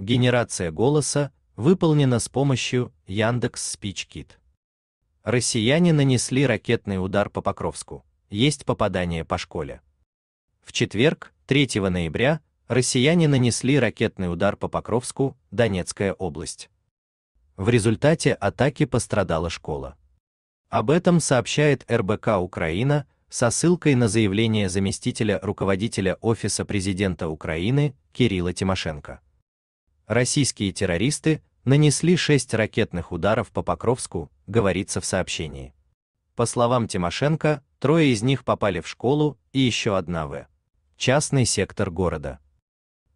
Генерация голоса выполнена с помощью Яндекс SpeechKit. Россияне нанесли ракетный удар по Покровску. Есть попадание по школе. В четверг, 3 ноября, россияне нанесли ракетный удар по Покровску, Донецкая область. В результате атаки пострадала школа. Об этом сообщает РБК Украина со ссылкой на заявление заместителя руководителя Офиса президента Украины Кирилла Тимошенко российские террористы нанесли шесть ракетных ударов по Покровску, говорится в сообщении. По словам Тимошенко, трое из них попали в школу и еще одна в частный сектор города.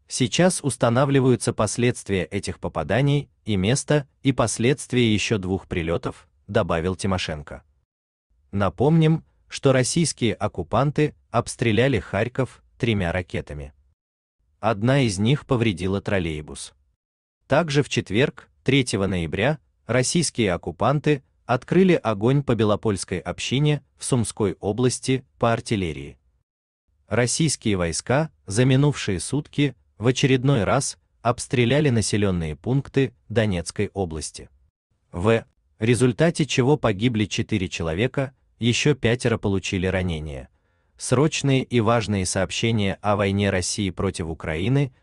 Сейчас устанавливаются последствия этих попаданий и место, и последствия еще двух прилетов, добавил Тимошенко. Напомним, что российские оккупанты обстреляли Харьков тремя ракетами. Одна из них повредила троллейбус. Также в четверг, 3 ноября, российские оккупанты открыли огонь по Белопольской общине в Сумской области по артиллерии. Российские войска за минувшие сутки в очередной раз обстреляли населенные пункты Донецкой области. В результате чего погибли 4 человека, еще пятеро получили ранения. Срочные и важные сообщения о войне России против Украины –